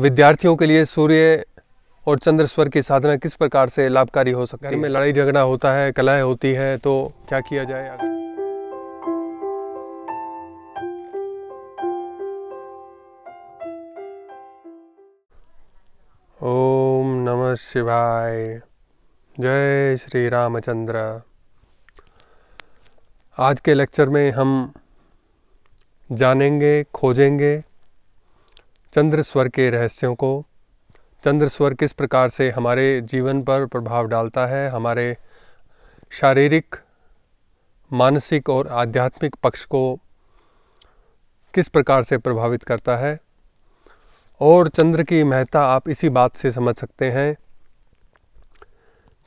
विद्यार्थियों के लिए सूर्य और चंद्र स्वर की साधना किस प्रकार से लाभकारी हो सकती है में लड़ाई झगड़ा होता है कलाएँ होती है तो क्या किया जाए आगे ओम नमः शिवाय जय श्री रामचंद्र आज के लेक्चर में हम जानेंगे खोजेंगे चंद्र स्वर के रहस्यों को चंद्र स्वर किस प्रकार से हमारे जीवन पर प्रभाव डालता है हमारे शारीरिक मानसिक और आध्यात्मिक पक्ष को किस प्रकार से प्रभावित करता है और चंद्र की महत्ता आप इसी बात से समझ सकते हैं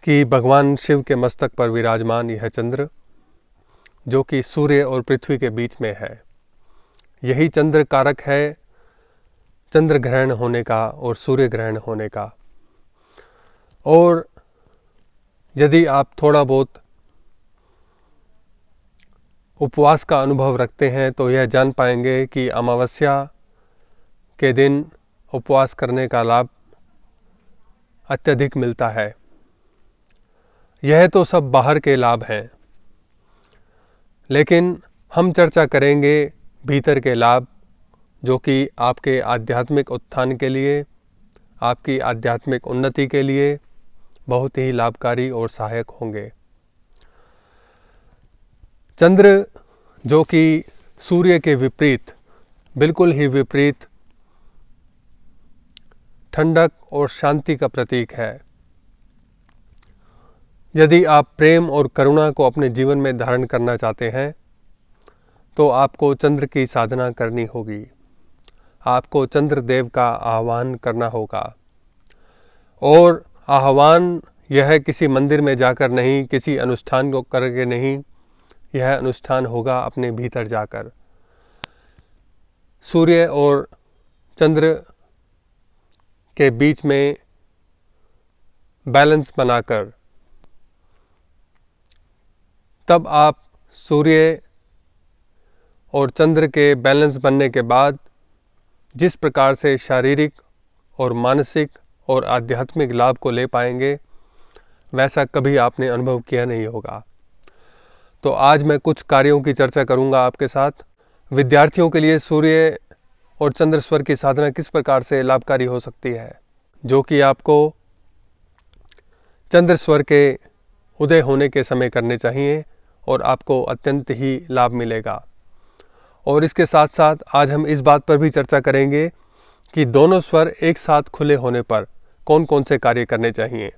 कि भगवान शिव के मस्तक पर विराजमान यह चंद्र जो कि सूर्य और पृथ्वी के बीच में है यही चंद्र कारक है चंद्र ग्रहण होने का और सूर्य ग्रहण होने का और यदि आप थोड़ा बहुत उपवास का अनुभव रखते हैं तो यह जान पाएंगे कि अमावस्या के दिन उपवास करने का लाभ अत्यधिक मिलता है यह तो सब बाहर के लाभ हैं लेकिन हम चर्चा करेंगे भीतर के लाभ जो कि आपके आध्यात्मिक उत्थान के लिए आपकी आध्यात्मिक उन्नति के लिए बहुत ही लाभकारी और सहायक होंगे चंद्र जो कि सूर्य के विपरीत बिल्कुल ही विपरीत ठंडक और शांति का प्रतीक है यदि आप प्रेम और करुणा को अपने जीवन में धारण करना चाहते हैं तो आपको चंद्र की साधना करनी होगी आपको चंद्रदेव का आह्वान करना होगा और आह्वान यह किसी मंदिर में जाकर नहीं किसी अनुष्ठान को करके नहीं यह अनुष्ठान होगा अपने भीतर जाकर सूर्य और चंद्र के बीच में बैलेंस बनाकर तब आप सूर्य और चंद्र के बैलेंस बनने के बाद जिस प्रकार से शारीरिक और मानसिक और आध्यात्मिक लाभ को ले पाएंगे वैसा कभी आपने अनुभव किया नहीं होगा तो आज मैं कुछ कार्यों की चर्चा करूंगा आपके साथ विद्यार्थियों के लिए सूर्य और चंद्र स्वर की साधना किस प्रकार से लाभकारी हो सकती है जो कि आपको चंद्र स्वर के उदय होने के समय करने चाहिए और आपको अत्यंत ही लाभ मिलेगा और इसके साथ साथ आज हम इस बात पर भी चर्चा करेंगे कि दोनों स्वर एक साथ खुले होने पर कौन कौन से कार्य करने चाहिए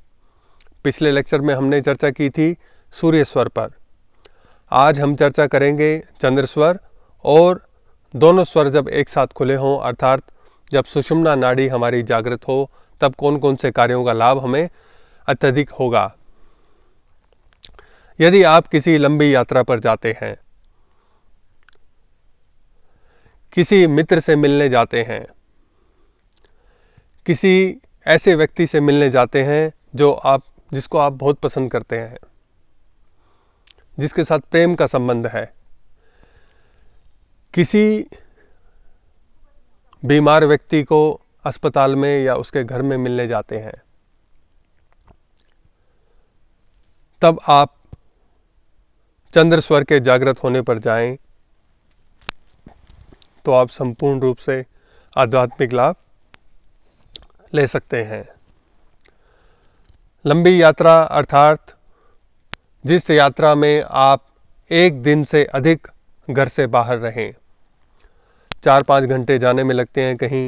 पिछले लेक्चर में हमने चर्चा की थी सूर्य स्वर पर आज हम चर्चा करेंगे चंद्र स्वर और दोनों स्वर जब एक साथ खुले हों अर्थात जब सुषुम्ना नाड़ी हमारी जागृत हो तब कौन कौन से कार्यों का लाभ हमें अत्यधिक होगा यदि आप किसी लंबी यात्रा पर जाते हैं किसी मित्र से मिलने जाते हैं किसी ऐसे व्यक्ति से मिलने जाते हैं जो आप जिसको आप बहुत पसंद करते हैं जिसके साथ प्रेम का संबंध है किसी बीमार व्यक्ति को अस्पताल में या उसके घर में मिलने जाते हैं तब आप चंद्र स्वर के जागृत होने पर जाएं तो आप संपूर्ण रूप से आध्यात्मिक लाभ ले सकते हैं लंबी यात्रा अर्थात जिस यात्रा में आप एक दिन से अधिक घर से बाहर रहें चार पाँच घंटे जाने में लगते हैं कहीं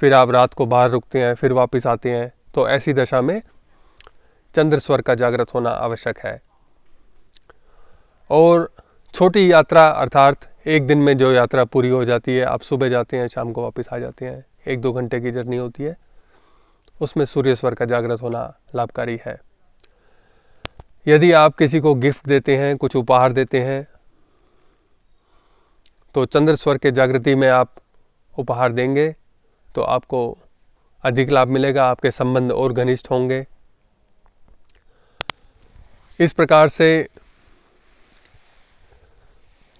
फिर आप रात को बाहर रुकते हैं फिर वापस आते हैं तो ऐसी दशा में चंद्र स्वर का जागृत होना आवश्यक है और छोटी यात्रा अर्थात एक दिन में जो यात्रा पूरी हो जाती है आप सुबह जाते हैं शाम को वापस आ जाते हैं एक दो घंटे की जर्नी होती है उसमें सूर्यस्वर का जागृत होना लाभकारी है यदि आप किसी को गिफ्ट देते हैं कुछ उपहार देते हैं तो चंद्र स्वर के जागृति में आप उपहार देंगे तो आपको अधिक लाभ मिलेगा आपके संबंध और घनिष्ठ होंगे इस प्रकार से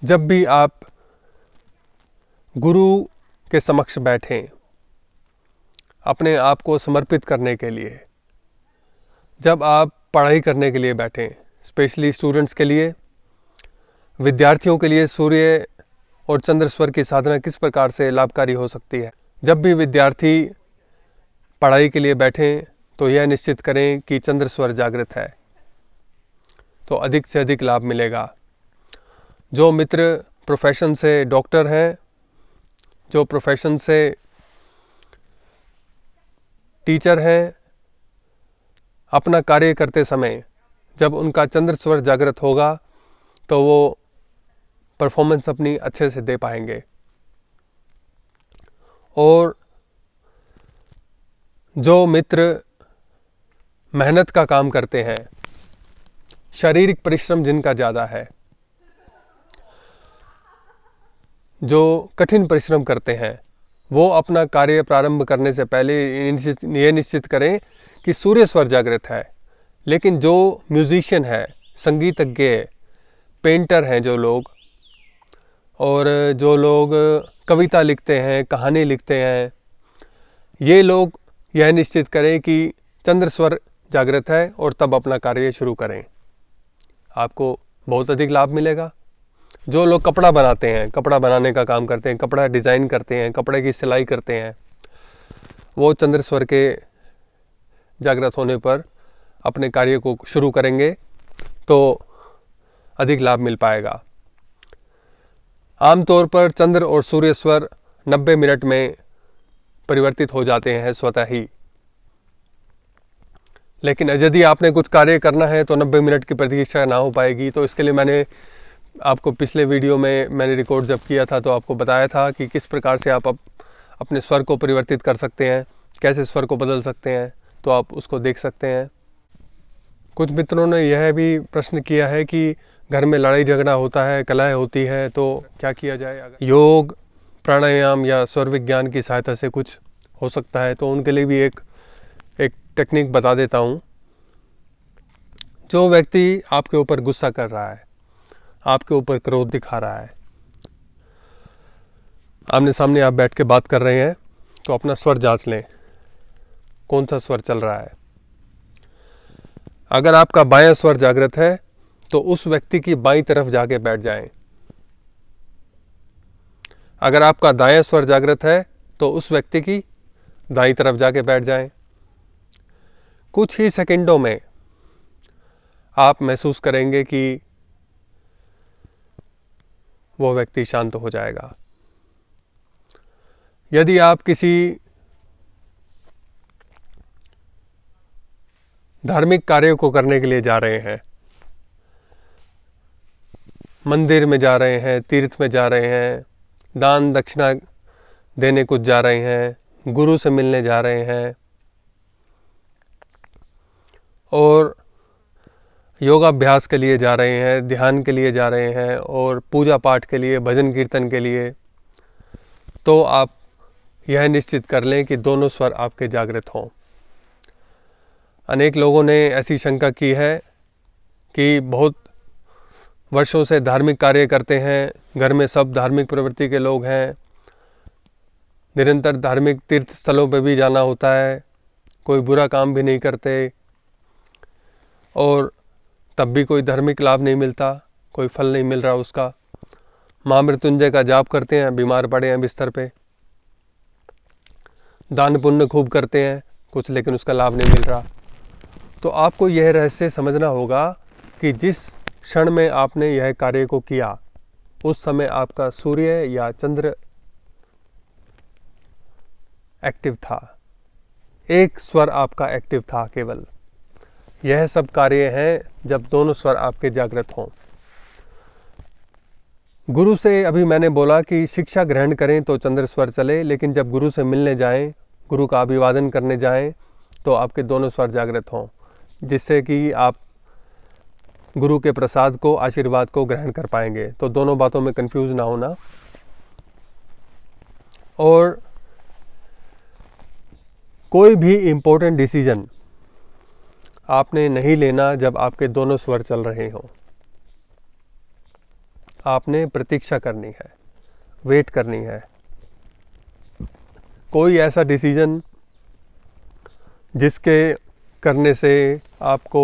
जब भी आप गुरु के समक्ष बैठें अपने आप को समर्पित करने के लिए जब आप पढ़ाई करने के लिए बैठें स्पेशली स्टूडेंट्स के लिए विद्यार्थियों के लिए सूर्य और चंद्र स्वर की साधना किस प्रकार से लाभकारी हो सकती है जब भी विद्यार्थी पढ़ाई के लिए बैठें तो यह निश्चित करें कि चंद्र स्वर जागृत है तो अधिक से अधिक लाभ मिलेगा जो मित्र प्रोफेशन से डॉक्टर हैं जो प्रोफेशन से टीचर हैं अपना कार्य करते समय जब उनका चंद्र स्वर जागृत होगा तो वो परफॉर्मेंस अपनी अच्छे से दे पाएंगे और जो मित्र मेहनत का काम करते हैं शारीरिक परिश्रम जिनका ज़्यादा है जो कठिन परिश्रम करते हैं वो अपना कार्य प्रारंभ करने से पहले ये निश्चित करें कि सूर्य स्वर जागृत है लेकिन जो म्यूजिशियन है संगीतज्ञ पेंटर हैं जो लोग और जो लोग कविता लिखते हैं कहानी लिखते हैं ये लोग यह निश्चित करें कि चंद्र स्वर जागृत है और तब अपना कार्य शुरू करें आपको बहुत अधिक लाभ मिलेगा जो लोग कपड़ा बनाते हैं कपड़ा बनाने का काम करते हैं कपड़ा डिज़ाइन करते हैं कपड़े की सिलाई करते हैं वो चंद्रेश्वर के जागृत होने पर अपने कार्य को शुरू करेंगे तो अधिक लाभ मिल पाएगा आमतौर पर चंद्र और स्वर 90 मिनट में परिवर्तित हो जाते हैं स्वतः ही लेकिन यदि आपने कुछ कार्य करना है तो 90 मिनट की प्रतीक्षा ना हो पाएगी तो इसके लिए मैंने आपको पिछले वीडियो में मैंने रिकॉर्ड जब किया था तो आपको बताया था कि किस प्रकार से आप अपने स्वर को परिवर्तित कर सकते हैं कैसे स्वर को बदल सकते हैं तो आप उसको देख सकते हैं कुछ मित्रों ने यह भी प्रश्न किया है कि घर में लड़ाई झगड़ा होता है कलाए होती है तो क्या किया जाए अगर योग प्राणायाम या स्वर विज्ञान की सहायता से कुछ हो सकता है तो उनके लिए भी एक एक टेक्निक बता देता हूँ जो व्यक्ति आपके ऊपर गुस्सा कर रहा है आपके ऊपर क्रोध दिखा रहा है आमने सामने आप बैठ के बात कर रहे हैं तो अपना स्वर जांच लें कौन सा स्वर चल रहा है अगर आपका बायां स्वर जागृत है तो उस व्यक्ति की बाई तरफ जाके बैठ जाएं। अगर आपका दायां स्वर जागृत है तो उस व्यक्ति की दाई तरफ जाके बैठ जाएं। कुछ ही सेकंडों में आप महसूस करेंगे कि वो व्यक्ति शांत हो जाएगा यदि आप किसी धार्मिक कार्यों को करने के लिए जा रहे हैं मंदिर में जा रहे हैं तीर्थ में जा रहे हैं दान दक्षिणा देने कुछ जा रहे हैं गुरु से मिलने जा रहे हैं और योगाभ्यास के लिए जा रहे हैं ध्यान के लिए जा रहे हैं और पूजा पाठ के लिए भजन कीर्तन के लिए तो आप यह निश्चित कर लें कि दोनों स्वर आपके जागृत हों अनेक लोगों ने ऐसी शंका की है कि बहुत वर्षों से धार्मिक कार्य करते हैं घर में सब धार्मिक प्रवृत्ति के लोग हैं निरंतर धार्मिक तीर्थ स्थलों पर भी जाना होता है कोई बुरा काम भी नहीं करते और तब भी कोई धार्मिक लाभ नहीं मिलता कोई फल नहीं मिल रहा उसका माँ मृत्युंजय का जाप करते हैं बीमार पड़े हैं बिस्तर पे दान पुण्य खूब करते हैं कुछ लेकिन उसका लाभ नहीं मिल रहा तो आपको यह रहस्य समझना होगा कि जिस क्षण में आपने यह कार्य को किया उस समय आपका सूर्य या चंद्र एक्टिव था एक स्वर आपका एक्टिव था केवल यह सब कार्य हैं जब दोनों स्वर आपके जागृत हों गुरु से अभी मैंने बोला कि शिक्षा ग्रहण करें तो चंद्र स्वर चले लेकिन जब गुरु से मिलने जाएं गुरु का अभिवादन करने जाएं तो आपके दोनों स्वर जागृत हों जिससे कि आप गुरु के प्रसाद को आशीर्वाद को ग्रहण कर पाएंगे तो दोनों बातों में कंफ्यूज ना होना और कोई भी इम्पोर्टेंट डिसीजन आपने नहीं लेना जब आपके दोनों स्वर चल रहे हों आपने प्रतीक्षा करनी है वेट करनी है कोई ऐसा डिसीज़न जिसके करने से आपको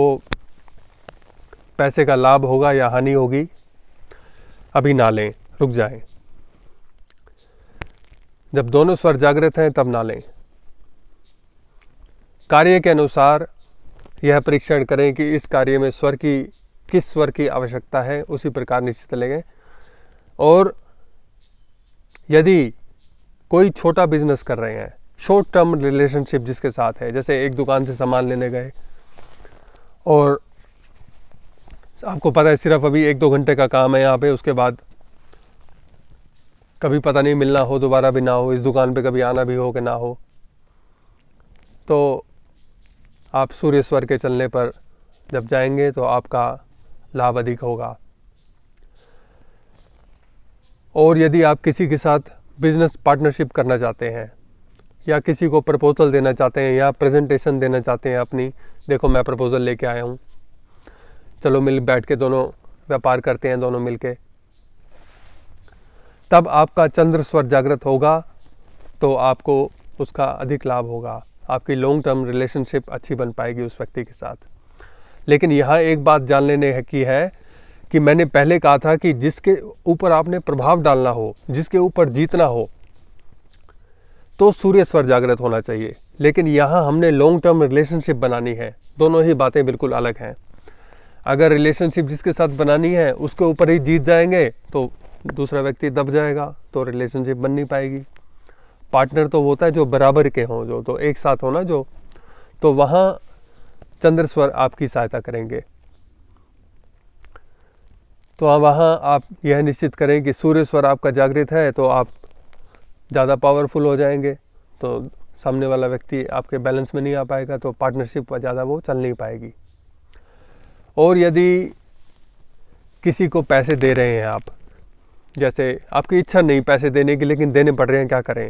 पैसे का लाभ होगा या हानि होगी अभी ना लें रुक जाए जब दोनों स्वर जागृत हैं तब ना लें कार्य के अनुसार यह परीक्षण करें कि इस कार्य में स्वर की किस स्वर की आवश्यकता है उसी प्रकार निश्चित लेंगे और यदि कोई छोटा बिजनेस कर रहे हैं शॉर्ट टर्म रिलेशनशिप जिसके साथ है जैसे एक दुकान से सामान लेने गए और आपको पता है सिर्फ अभी एक दो घंटे का काम है यहाँ पे उसके बाद कभी पता नहीं मिलना हो दोबारा भी ना हो इस दुकान पे कभी आना भी हो कि ना हो तो आप स्वर के चलने पर जब जाएंगे तो आपका लाभ अधिक होगा और यदि आप किसी के साथ बिजनेस पार्टनरशिप करना चाहते हैं या किसी को प्रपोज़ल देना चाहते हैं या प्रेजेंटेशन देना चाहते हैं अपनी देखो मैं प्रपोज़ल लेके आया हूँ चलो मिल बैठ के दोनों व्यापार करते हैं दोनों मिल के तब आपका चंद्र स्वर जागृत होगा तो आपको उसका अधिक लाभ होगा आपकी लॉन्ग टर्म रिलेशनशिप अच्छी बन पाएगी उस व्यक्ति के साथ लेकिन यहाँ एक बात जान लेने की है कि मैंने पहले कहा था कि जिसके ऊपर आपने प्रभाव डालना हो जिसके ऊपर जीतना हो तो सूर्य स्वर जागृत होना चाहिए लेकिन यहाँ हमने लॉन्ग टर्म रिलेशनशिप बनानी है दोनों ही बातें बिल्कुल अलग हैं अगर रिलेशनशिप जिसके साथ बनानी है उसके ऊपर ही जीत जाएंगे तो दूसरा व्यक्ति दब जाएगा तो रिलेशनशिप बन नहीं पाएगी पार्टनर तो होता है जो बराबर के हों जो तो एक साथ हो ना जो तो वहाँ चंद्र स्वर आपकी सहायता करेंगे तो वहाँ आप यह निश्चित करें कि सूर्य स्वर आपका जागृत है तो आप ज़्यादा पावरफुल हो जाएंगे तो सामने वाला व्यक्ति आपके बैलेंस में नहीं आ पाएगा तो पार्टनरशिप ज़्यादा वो चल नहीं पाएगी और यदि किसी को पैसे दे रहे हैं आप जैसे आपकी इच्छा नहीं पैसे देने की लेकिन देने पड़ रहे हैं क्या करें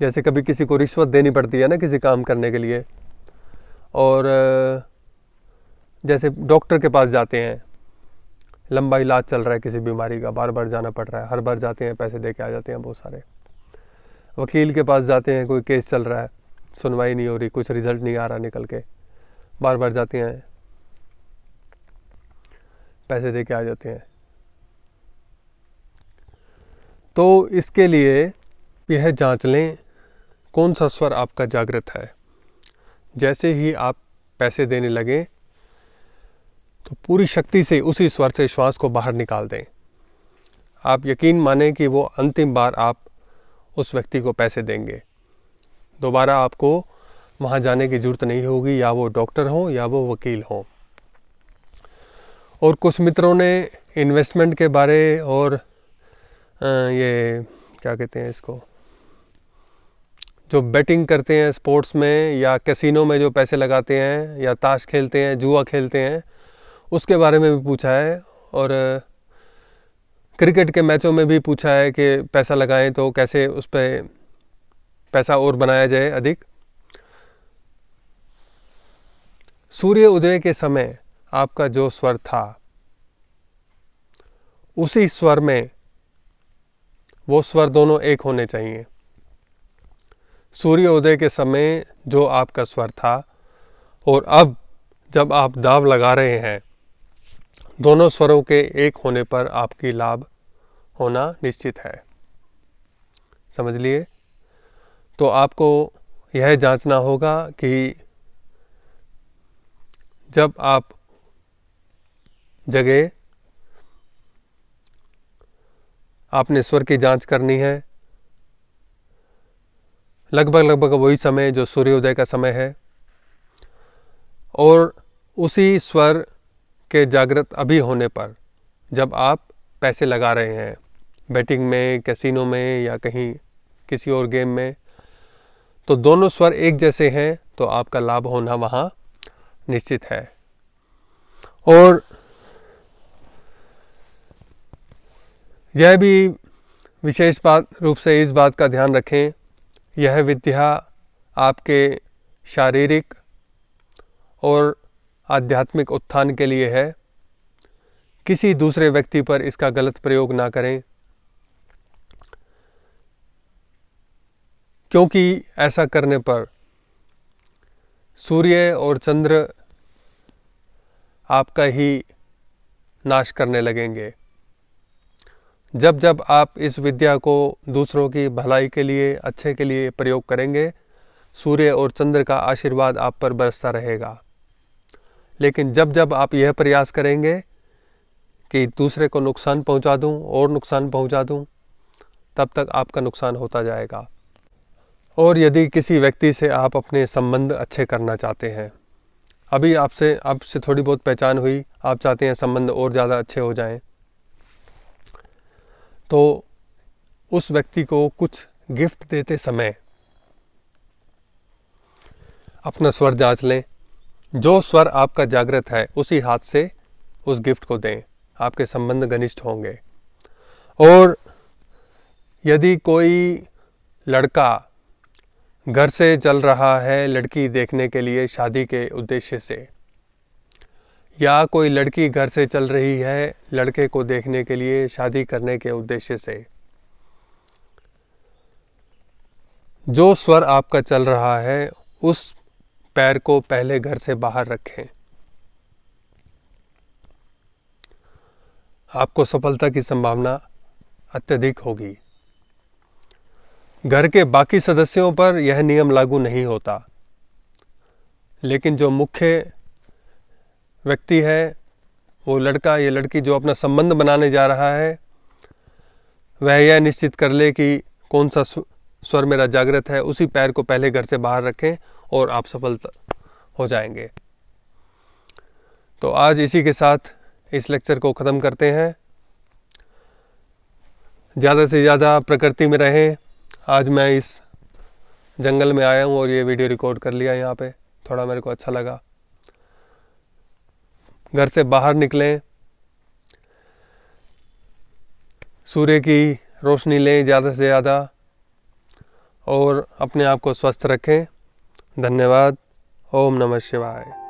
जैसे कभी किसी को रिश्वत देनी पड़ती है ना किसी काम करने के लिए और जैसे डॉक्टर के पास जाते हैं लंबा इलाज चल रहा है किसी बीमारी का बार बार जाना पड़ रहा है हर बार जाते हैं पैसे दे के आ जाते हैं बहुत सारे वकील के पास जाते हैं कोई केस चल रहा है सुनवाई नहीं हो रही कुछ रिजल्ट नहीं आ रहा निकल के बार बार जाते हैं पैसे दे के आ जाते हैं तो इसके लिए यह जांच लें कौन सा स्वर आपका जागृत है जैसे ही आप पैसे देने लगें तो पूरी शक्ति से उसी स्वर से श्वास को बाहर निकाल दें आप यकीन माने कि वो अंतिम बार आप उस व्यक्ति को पैसे देंगे दोबारा आपको वहाँ जाने की ज़रूरत नहीं होगी या वो डॉक्टर हों या वो वकील हों और कुछ मित्रों ने इन्वेस्टमेंट के बारे और ये क्या कहते हैं इसको जो बेटिंग करते हैं स्पोर्ट्स में या कैसीनो में जो पैसे लगाते हैं या ताश खेलते हैं जुआ खेलते हैं उसके बारे में भी पूछा है और क्रिकेट के मैचों में भी पूछा है कि पैसा लगाएं तो कैसे उस पर पैसा और बनाया जाए अधिक सूर्य उदय के समय आपका जो स्वर था उसी स्वर में वो स्वर दोनों एक होने चाहिए सूर्योदय के समय जो आपका स्वर था और अब जब आप दाव लगा रहे हैं दोनों स्वरों के एक होने पर आपकी लाभ होना निश्चित है समझ लिए तो आपको यह जांचना होगा कि जब आप जगह आपने स्वर की जांच करनी है लगभग लगभग वही समय जो सूर्योदय का समय है और उसी स्वर के जागृत अभी होने पर जब आप पैसे लगा रहे हैं बैटिंग में कैसीनो में या कहीं किसी और गेम में तो दोनों स्वर एक जैसे हैं तो आपका लाभ होना वहाँ निश्चित है और यह भी विशेष बात रूप से इस बात का ध्यान रखें यह विद्या आपके शारीरिक और आध्यात्मिक उत्थान के लिए है किसी दूसरे व्यक्ति पर इसका गलत प्रयोग ना करें क्योंकि ऐसा करने पर सूर्य और चंद्र आपका ही नाश करने लगेंगे जब जब आप इस विद्या को दूसरों की भलाई के लिए अच्छे के लिए प्रयोग करेंगे सूर्य और चंद्र का आशीर्वाद आप पर बरसता रहेगा लेकिन जब जब आप यह प्रयास करेंगे कि दूसरे को नुकसान पहुंचा दूं और नुकसान पहुंचा दूं तब तक आपका नुकसान होता जाएगा और यदि किसी व्यक्ति से आप अपने संबंध अच्छे करना चाहते हैं अभी आपसे आपसे थोड़ी बहुत पहचान हुई आप चाहते हैं संबंध और ज़्यादा अच्छे हो जाएं तो उस व्यक्ति को कुछ गिफ्ट देते समय अपना स्वर जांच लें जो स्वर आपका जागृत है उसी हाथ से उस गिफ्ट को दें आपके संबंध घनिष्ठ होंगे और यदि कोई लड़का घर से चल रहा है लड़की देखने के लिए शादी के उद्देश्य से या कोई लड़की घर से चल रही है लड़के को देखने के लिए शादी करने के उद्देश्य से जो स्वर आपका चल रहा है उस पैर को पहले घर से बाहर रखें आपको सफलता की संभावना अत्यधिक होगी घर के बाकी सदस्यों पर यह नियम लागू नहीं होता लेकिन जो मुख्य व्यक्ति है वो लड़का या लड़की जो अपना संबंध बनाने जा रहा है वह यह निश्चित कर ले कि कौन सा स्वर मेरा जागृत है उसी पैर को पहले घर से बाहर रखें और आप सफल हो जाएंगे तो आज इसी के साथ इस लेक्चर को ख़त्म करते हैं ज़्यादा से ज़्यादा प्रकृति में रहें आज मैं इस जंगल में आया हूँ और ये वीडियो रिकॉर्ड कर लिया यहाँ पे थोड़ा मेरे को अच्छा लगा घर से बाहर निकलें सूर्य की रोशनी लें ज़्यादा से ज़्यादा और अपने आप को स्वस्थ रखें धन्यवाद ओम नमः शिवाय